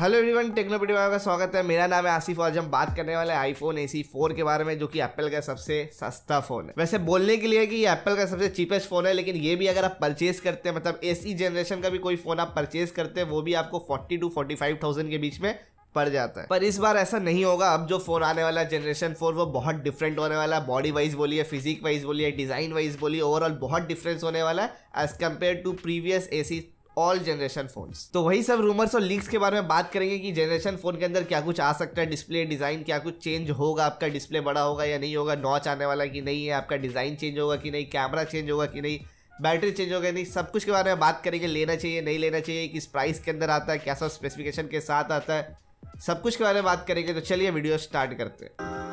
Hello everyone टेक्नोपीडिया में आपका स्वागत है मेरा नाम है आसिफ और आज हम बात करने वाले आईफोन एसी फोर के बारे में जो कि एप्पल का सबसे सस्ता फोन है वैसे बोलने के लिए कि ये एप्पल का सबसे चीपेस्ट फोन है लेकिन ये भी अगर आप परचेज करते हैं मतलब एसी जनरेशन का भी कोई फोन आप परचेज करते हैं वो भी आपको forty two forty five thousand के बीच में पड़ जाता है पर इस बार ऐसा नहीं होगा अब जो फोन आने वाला है जनरेशन फोर वो बहुत डिफरेंट होने वाला है बॉडी वाइज बोलिए फिजिक वाइज बोलिए डिजाइन वाइज बोलिए ओवरऑल बहुत डिफरेंस होने वाला है as compared to previous SE all generation phones तो वही सब रूमर्स और लीक्स के बारे में बात करेंगे कि जनरेशन फोन के अंदर क्या कुछ आ सकता है डिस्प्ले डिजाइन क्या कुछ चेंज होगा आपका डिस्प्ले बड़ा होगा या नहीं होगा नॉच आने वाला कि नहीं है आपका डिजाइन चेंज होगा कि नहीं कैमरा चेंज होगा कि नहीं बैटरी चेंज होगा नहीं सब कुछ के बारे में बात करेंगे लेना चाहिए नहीं लेना चाहिए किस प्राइस के अंदर आता है कैसा स्पेसिफिकेशन के साथ आता है सब कुछ के बारे में बात करेंगे तो चलिए वीडियो स्टार्ट करते हैं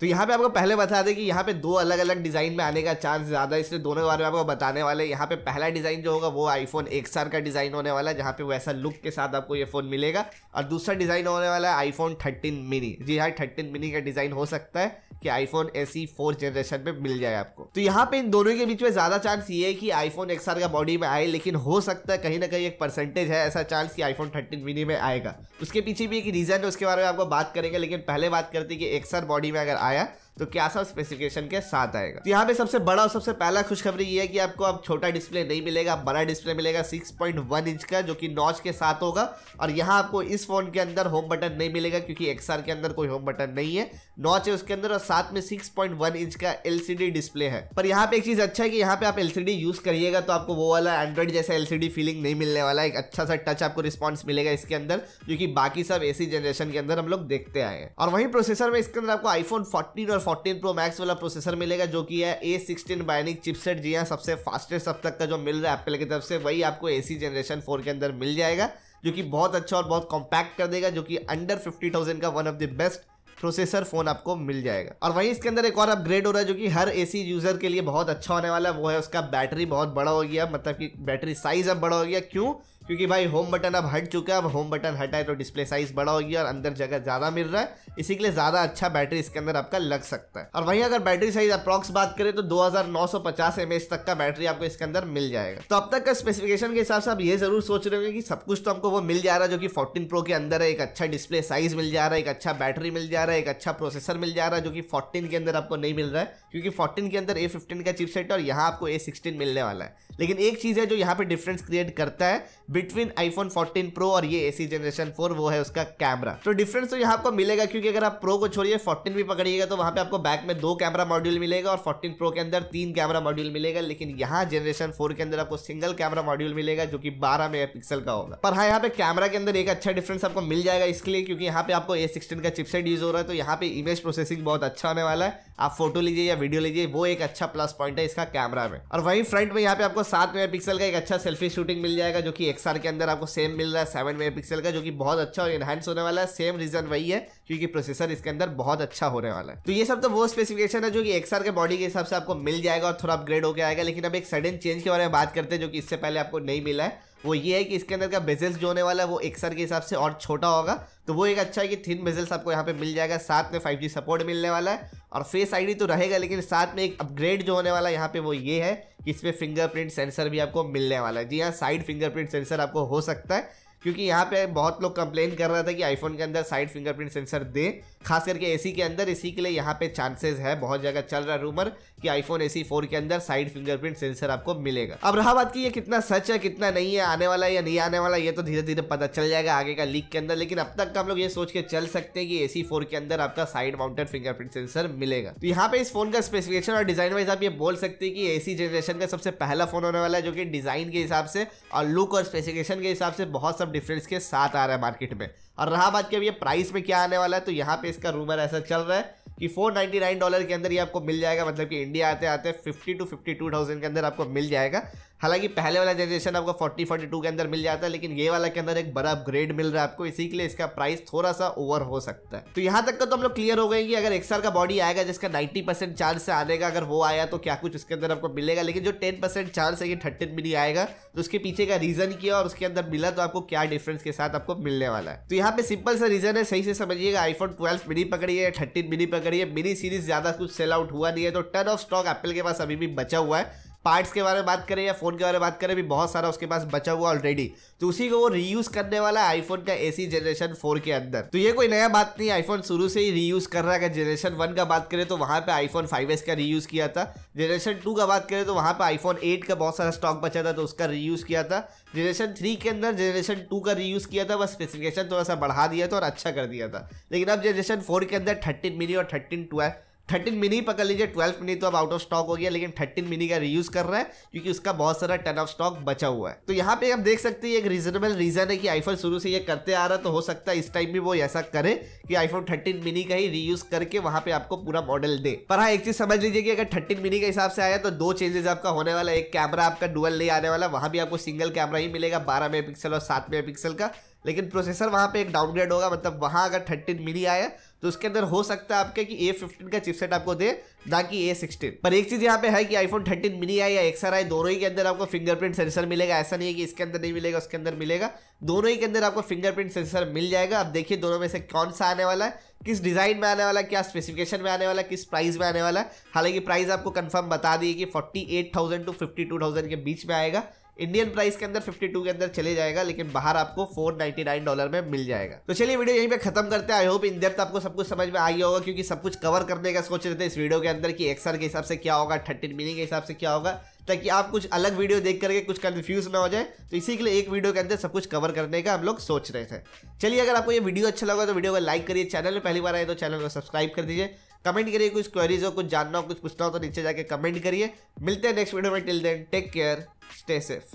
तो यहाँ पे आपको पहले बता दें कि यहाँ पे दो अलग अलग डिज़ाइन में आने का चांस ज़्यादा है इसलिए दोनों के बारे में आपको बताने वाले यहाँ पे पहला डिज़ाइन जो होगा वो आईफोन सार का डिज़ाइन होने वाला है जहाँ पे वैसा लुक के साथ आपको ये फ़ोन मिलेगा और दूसरा डिज़ाइन होने वाला है आईफोन थर्टीन मिनी जी हाँ थर्टीन मिनी का डिज़ाइन हो सकता है कि iPhone S E fourth generation में मिल जाए आपको तो यहाँ पे इन दोनों के बीच में ज़्यादा चांस ये है कि आईफोन एक्स का बॉडी में आए लेकिन हो सकता है कहीं ना कहीं एक परसेंटेज है ऐसा चांस कि आईफोन थर्टीन मिनी में आएगा उसके पीछे भी एक रीज़न है उसके बारे में आपको बात करेंगे लेकिन पहले बात करते हैं कि एक्सर बॉडी में अगर आए आया तो क्या सब स्पेसिफिकेशन के साथ आएगा तो यहाँ पे सबसे बड़ा और सबसे पहला खुशखबरी ये है कि आपको अब छोटा डिस्प्ले नहीं मिलेगा बड़ा डिस्प्ले मिलेगा 6.1 इंच का जो कि नॉच के साथ होगा और यहाँ आपको इस फोन के अंदर होम बटन नहीं मिलेगा क्योंकि एक्सआर के अंदर कोई होम बटन नहीं है नॉच है उसके अंदर और साथ में सिक्स इंच का एल डिस्प्ले है पर यहाँ पे एक चीज अच्छा है कि यहाँ पे आप एल यूज करिएगा तो आपको वो वाला एंड्रॉइड जैसा एलसीडी फीलिंग नहीं मिलने वाला एक अच्छा सा टच आपको रिस्पॉन्स मिलेगा इसके अंदर जो कि बाकी सब ए जनरेशन के अंदर हम लोग देखते आए और वही प्रोसेसर में इसके अंदर आपको आईफोन फोर्टीन और फोर्टीन प्रो मैक्स वाला प्रोसेसर मिलेगा जो कि है ए सिक्सटीन बायनिक चिपसेट जी हाँ सबसे फास्टेस्ट अब तक का जो मिल रहा है एप्पल की तरफ से वही आपको ए सी जनरेशन फोर के अंदर मिल जाएगा जो कि बहुत अच्छा और बहुत कॉम्पैक्ट कर देगा जो कि अंडर फिफ्टी थाउजेंड का one of the best processor phone आपको मिल जाएगा और वहीं इसके अंदर एक और अपग्रेड हो रहा है जो कि हर एसी यूजर के लिए बहुत अच्छा होने वाला है वो है उसका बैटरी बहुत बड़ा हो गया मतलब कि बैटरी साइज अब बड़ा हो गया क्यों क्योंकि भाई होम बटन अब हट चुका है अब होम बटन हटा है तो डिस्प्ले साइज बड़ा हो गया और अंदर जगह ज़्यादा मिल रहा है इसी के लिए ज़्यादा अच्छा बैटरी इसके अंदर आपका लग सकता है और वहीं अगर बैटरी साइज अप्रॉक्स बात करें तो 2950 हजार तक का बैटरी आपको इसके अंदर मिल जाएगा तो अब तक का स्पेसिफिकेशन के हिसाब से आप ये जरूर सोच रहे होंगे कि सब कुछ तो हमको वो मिल जा रहा है जो कि फोर्टीन प्रो के अंदर है एक अच्छा डिस्प्ले साइज मिल जा रहा है एक अच्छा बैटरी मिल जा रहा है एक अच्छा प्रोसेसर मिल जा रहा है जो कि फोर्टीन के अंदर आपको नहीं मिल रहा है क्योंकि फोर्टीन के अंदर ए फिफ्टीन का चिपसेट है और यहाँ आपको ए सिक्सटीन मिलने वाला है लेकिन एक चीज़ है जो यहाँ पे डिफरेंस क्रिएट करता है बिटवीन आईफोन 14 प्रो और ये एसी जनरेशन 4 वो है उसका कैमरा तो डिफरेंस तो यहाँ आपको मिलेगा क्योंकि अगर आप प्रो को छोड़िए 14 भी पकड़िएगा तो वहाँ पे आपको बैक में दो कैमरा मॉड्यूल मिलेगा और 14 प्रो के अंदर तीन कैमरा मॉड्यूल मिलेगा लेकिन यहाँ जनरेशन फोर के अंदर आपको सिंगल कैमरा मॉड्यूल मिलेगा जो कि बारह मेगा का होगा पर हाँ यहाँ पे कैमरा के अंदर एक अच्छा डिफरेंस आपको मिल जाएगा इसके लिए क्योंकि यहाँ पे आपको ए का चिपसेट यूज हो रहा है तो यहाँ पे इमेज प्रोसेसिंग बहुत अच्छा होने वाला है आप फोटो लीजिए या वीडियो लीजिए वो एक अच्छा प्लस पॉइंट है इसका कैमरा में और वहीं फ्रंट में यहाँ पे आपको सात मेगा पिक्सल का एक अच्छा सेल्फी शूटिंग मिल जाएगा जो कि एक्सआर के अंदर आपको सेम मिल रहा है सेवन मेगा पिक्सल का जो कि बहुत अच्छा और इन्हांस होने वाला है सेम रीज़न वही है क्योंकि प्रोसेसर इसके अंदर बहुत अच्छा होने वाला है तो ये सब तो वो स्पेसिफिकेशन है जो कि एक्सआर के बॉडी के हिसाब से आपको मिल जाएगा और थोड़ा अपग्रेड होकर आएगा लेकिन अब एक सडन चेंज के बारे में बात करते हैं जो कि इससे पहले आपको नहीं मिला है वो ये है कि इसके अंदर का बेजल्स जो होने वाला है वो एक्सर के हिसाब से और छोटा होगा तो वो एक अच्छा है कि थिन बेजल्स आपको यहाँ पे मिल जाएगा साथ में 5G सपोर्ट मिलने वाला है और फेस आईडी तो रहेगा लेकिन साथ में एक अपग्रेड जो होने वाला है यहाँ पे वो ये है कि इसमें फिंगरप्रिंट सेंसर भी आपको मिलने वाला है जी हाँ साइड फिंगरप्रिंट सेंसर आपको हो सकता है क्योंकि यहाँ पे बहुत लोग कंप्लेन कर रहा था कि आईफोन के अंदर साइड फिंगरप्रिंट सेंसर दे खास करके एसी के अंदर इसी के लिए यहाँ पे चांसेस है बहुत जगह चल रहा रूमर कि आईफोन एसी फोर के अंदर साइड फिंगरप्रिंट सेंसर आपको मिलेगा अब रहा बात की ये कितना सच है कितना नहीं है आने वाला या नहीं आने वाला ये तो धीरे धीरे पता चल जाएगा आगे का लीक के अंदर लेकिन अब तक हम लोग ये सोच के चल सकते हैं कि ए फोर के अंदर आपका साइड माउंटेड फिंगरप्रिंट सेंसर मिलेगा तो यहाँ पे इस फोन का स्पेसिफिकेशन और डिजाइन वाइज आप ये बोल सकते हैं कि ए जनरेशन का सबसे पहला फोन होने वाला है जो कि डिजाइन के हिसाब से और लुक और स्पेसिफिकेशन के हिसाब से बहुत सब डिफरेंस के साथ आ रहा है मार्केट में और रहा बात कि अब ये प्राइस में क्या आने वाला है तो यहाँ पे इसका रूमर ऐसा चल रहा है कि 499 डॉलर के अंदर ये आपको मिल जाएगा मतलब कि इंडिया आते आते 50 टू 52,000 के अंदर आपको मिल जाएगा हालांकि पहले वाला जनरेशन आपको 40 42 के अंदर मिल जाता है लेकिन ये वाला के अंदर एक बड़ा अपग्रेड मिल रहा है आपको इसी के लिए इसका प्राइस थोड़ा सा ओवर हो सकता है तो यहाँ तक का तो हम लोग क्लियर हो गए कि अगर एक्सआर का बॉडी आएगा जिसका 90 परसेंट चार्ज से आने का अगर वो आया तो क्या कुछ उसके अंदर आपको मिलेगा लेकिन जो टेन परसेंट चार्ज है ये थर्टीन मिनी आएगा तो उसके पीछे का रीजन किया और उसके अंदर मिला तो आपको क्या डिफरेंस के साथ आपको मिलने वाला है तो यहाँ पे सिंपल सा रीजन है सही से समझिएगा आईफोन ट्वेल्व मिनी पकड़िए थर्टीन मिनी पकड़िए मिनी सीरीज ज्यादा कुछ सेल आउट हुआ नहीं है तो टन ऑफ स्टॉक एप्पल के पास अभी भी बचा हुआ है पार्ट्स के बारे में बात करें या फ़ोन के बारे में बात करें भी बहुत सारा उसके पास बचा हुआ ऑलरेडी तो उसी को वो रीयूज़ करने वाला आईफोन का एसी जनरेशन फोर के अंदर तो ये कोई नया बात नहीं आईफोन शुरू से ही रीयूज़ कर रहा है जनरेशन वन का बात करें तो वहाँ पर आईफोन फाइव का रीयूज़ किया था जनरेशन टू का बात करें तो वहाँ पर आईफोन एट का बहुत सारा स्टॉक बचा था तो उसका रीयूज़ किया था जनरेशन थ्री के अंदर जनरेशन टू का रीयूज़ किया था बस स्पेसिफिकेशन थोड़ा सा बढ़ा दिया था और अच्छा कर दिया था लेकिन अब जनरेशन फोर के अंदर थर्टीन मिनी और थर्टीन टू है थर्टीन मिनी पकड़ लीजिए ट्वेल्व मिनी तो अब आउट ऑफ स्टॉक हो गया लेकिन थर्टीन मिनी का रीयूज कर रहा है क्योंकि उसका बहुत सारा टन ऑफ स्टॉक बचा हुआ है तो यहाँ पे आप देख सकते हैं एक रीजनेबल रीजन है कि आईफोन शुरू से ये करते आ रहा तो हो सकता है इस टाइम भी वो ऐसा करे कि आईफोन थर्टीन मिनी का ही रीयूज करके वहां पे आपको पूरा मॉडल दे पर हाँ एक चीज समझ लीजिए कि अगर थर्टीन मिनी के हिसाब से आया तो दो चेंजेस आपका होने वाला एक कैमरा आपका डुअल नहीं आने वाला वहां भी आपको सिंगल कैमरा ही मिलेगा बारह मेगा और सात मेगा का लेकिन प्रोसेसर वहाँ पे एक डाउनग्रेड होगा मतलब वहाँ अगर थर्टीन मिली आया तो उसके अंदर हो सकता है आपके कि ए फिफ्टीन का चिपसेट आपको दे ना कि ए सिक्सटीन पर एक चीज़ यहाँ पे है कि आईफोन थर्टीन मिली आई या एक्सर आई दोनों ही के अंदर आपको फिंगरप्रिंट सेंसर मिलेगा ऐसा नहीं है कि इसके अंदर नहीं मिलेगा उसके अंदर मिलेगा दोनों ही के अंदर आपको फिंगरप्रिंट सेंसर मिल जाएगा अब देखिए दोनों में से कौन सा आने वाला है किस डिज़ाइन में आने वाला क्या स्पेसिफिकेशन में आने वाला है किस प्राइस में आने वाला है हालांकि प्राइस आपको कंफर्म बता दिए कि forty eight thousand to fifty two thousand के बीच में आएगा इंडियन प्राइस के अंदर 52 के अंदर चले जाएगा लेकिन बाहर आपको 499 डॉलर में मिल जाएगा तो चलिए वीडियो यहीं पे खत्म करते हैं आई होप इन डेप्थ आपको सब कुछ समझ में आ गया होगा क्योंकि सब कुछ कवर करने का सोच रहे थे इस वीडियो के अंदर कि एक्सर के हिसाब से क्या होगा थर्टीन मीनिंग के हिसाब से क्या होगा ताकि आप कुछ अलग वीडियो देख करके कुछ कन्फ्यूज ना हो जाए तो इसी के लिए एक वीडियो के अंदर सब कुछ कवर करने का हम लोग सोच रहे थे चलिए अगर आपको ये वीडियो अच्छा लगा तो वीडियो को लाइक करिए चैनल में पहली बार आए तो चैनल को सब्सक्राइब कर दीजिए कमेंट करिए कुछ क्वेरीज हो कुछ जानना हो कुछ पूछना हो तो नीचे जाके कमेंट करिए मिलते हैं नेक्स्ट वीडियो में till then take care Stay safe.